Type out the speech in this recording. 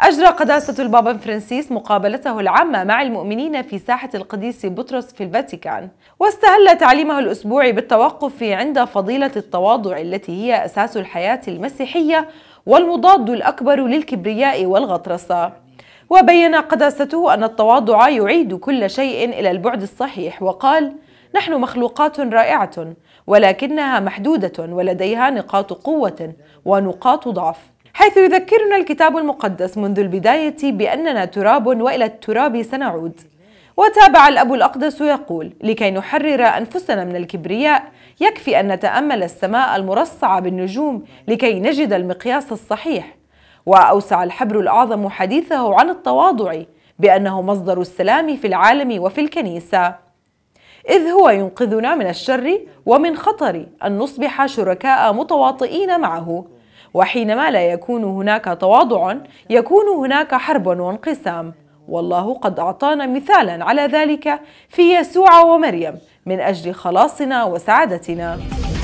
أجرى قداسة البابا فرانسيس مقابلته العامة مع المؤمنين في ساحة القديس بطرس في الفاتيكان واستهل تعليمه الأسبوعي بالتوقف عند فضيلة التواضع التي هي أساس الحياة المسيحية والمضاد الأكبر للكبرياء والغطرسة وبين قداسته أن التواضع يعيد كل شيء إلى البعد الصحيح وقال نحن مخلوقات رائعة ولكنها محدودة ولديها نقاط قوة ونقاط ضعف حيث يذكرنا الكتاب المقدس منذ البداية بأننا تراب وإلى التراب سنعود وتابع الأب الأقدس يقول لكي نحرر أنفسنا من الكبرياء يكفي أن نتأمل السماء المرصعة بالنجوم لكي نجد المقياس الصحيح وأوسع الحبر الأعظم حديثه عن التواضع بأنه مصدر السلام في العالم وفي الكنيسة إذ هو ينقذنا من الشر ومن خطر أن نصبح شركاء متواطئين معه وحينما لا يكون هناك تواضع يكون هناك حرب وانقسام والله قد أعطانا مثالا على ذلك في يسوع ومريم من أجل خلاصنا وسعادتنا